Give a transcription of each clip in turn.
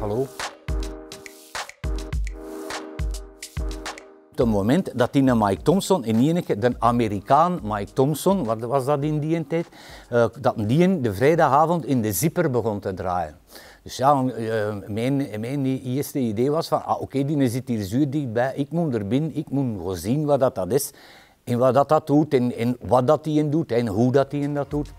Hallo. Op het moment dat die Mike Thompson in Jeneke, de Amerikaan Mike Thompson, wat was dat in die tijd, eh, dat die de vrijdagavond in de zipper begon te draaien. Dus ja, eh, mijn, mijn eerste idee was van, ah, oké, okay, die zit hier zuur dichtbij, ik moet er binnen, ik moet gewoon zien wat dat, dat is en wat dat, dat doet en, en wat dat die doet en hoe dat die dat doet.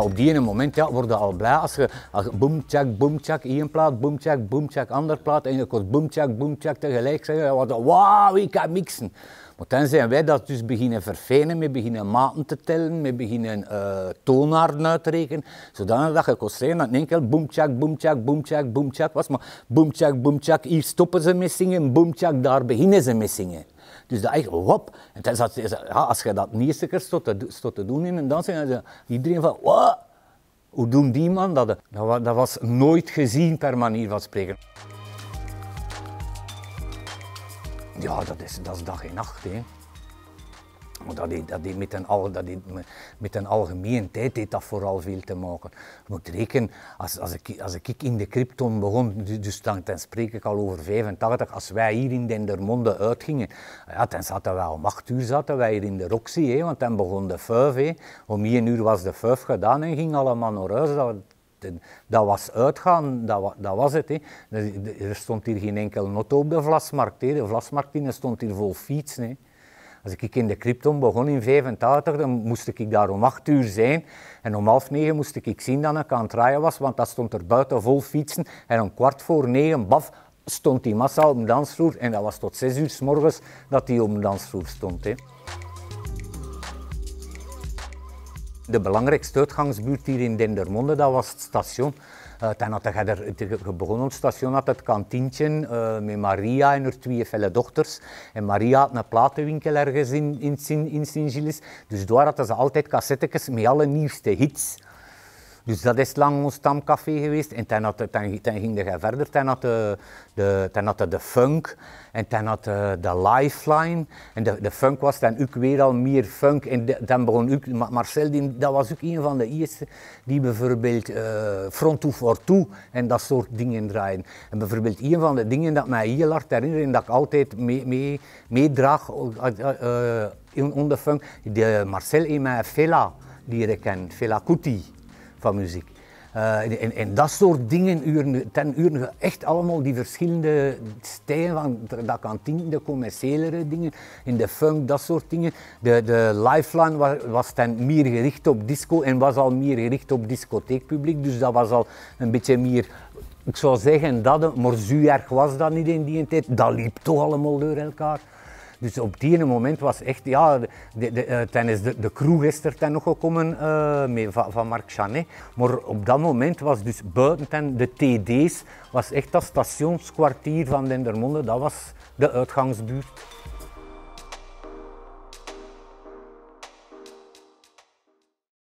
Maar op die ene moment ja, worden al blij als je als, boom, tjak, boom, tjak, één plaat, boom, tjak, boom, tjak, ander plaat. En je komt boom, tjak, boom, tjak tegelijk zeggen. Wauw, ik kan mixen. Maar dan zijn wij dat dus beginnen verfijnen, we beginnen maten te tellen, we beginnen uh, toonaarden uit te rekenen, zodanig dat je kon zeggen dat enkel boom tjak, boom tjak, boom tjak, boom tjak was, maar boom tjak, boom tjak, hier stoppen ze mee zingen, boom tjak, daar beginnen ze mee zingen. Dus dat echt, wop. En dat is, is, als je dat niet eens stond te, te doen in een dans, dan is iedereen van, wat? hoe doen die man dat? dat? Dat was nooit gezien per manier van spreken. Ja, dat is, dat is dag en nacht. Hè. Dat die, met, een algemene dat met algemeen tijd heeft dat vooral veel te maken. Je moet rekenen, als, als, ik, als ik in de crypton begon, dus dan, spreek ik al over 85, als wij hier in Dendermonde uitgingen, ja, dan zaten wij om 8 uur zaten wij hier in de Roxy, hè, want dan begon de vijf. Om 1 uur was de fuf gedaan en ging allemaal naar huis. Dat, dat was uitgaan, dat, was het. Hè. Er stond hier geen enkel auto op de vlasmarkt. Hè. De vlasmarkt stond hier vol fietsen. Als ik in de Krypton begon in 85, dan moest ik daar om acht uur zijn. En om half negen moest ik zien dat ik aan het rijden was, want dat stond er buiten vol fietsen. En om kwart voor negen, baf, stond die massa op de dansvloer. En dat was tot zes uur s morgens dat die op de dansvloer stond. Hè. de belangrijkste uitgangsbuurt hier in Dendermonde, dat was het station. Uh, ten had je er, het station had het kantientje eh, met Maria en haar twee felle dochters. En Maria had een platenwinkel ergens in, in, Sint-Gilles. Dus daar hadden ze altijd cassettes met alle nieuwste hits. Dus dat is lang ons stamcafé geweest. En ten, had, ten, ging hij verder, ten had eh, de, de, de funk en ten had de, eh, de lifeline. En de, de funk was dan ook weer al meer funk. En dan begon ook, Marcel, die, dat was ook een van de eerste die bijvoorbeeld uh, front to toe en dat soort dingen draaien. En bijvoorbeeld een van de dingen dat mij heel hard herinnert en dat ik altijd meedraag mee, mee onder funk, de Marcel in mijn villa die je kent, Villa Kuti van muziek. Eh, en, dat soort dingen, uren, ten uren, echt allemaal die verschillende stijlen van dat kantine, de commerciële dingen, in de funk, dat soort dingen. De, de Lifeline was, ten meer gericht op disco en was al meer gericht op discotheekpubliek, dus dat was al een beetje meer ik zou zeggen dat, maar zo erg was dat niet in die tijd. Dat liep toch allemaal door elkaar. Dus op die moment was echt, ja, de, de, eh, tijdens de, crew is er ten nog gekomen eh, mee, van, Marc Chanet. Maar op dat moment was dus buiten ten de TD's, was echt dat stationskwartier van Dendermonde, dat was de uitgangsbuurt.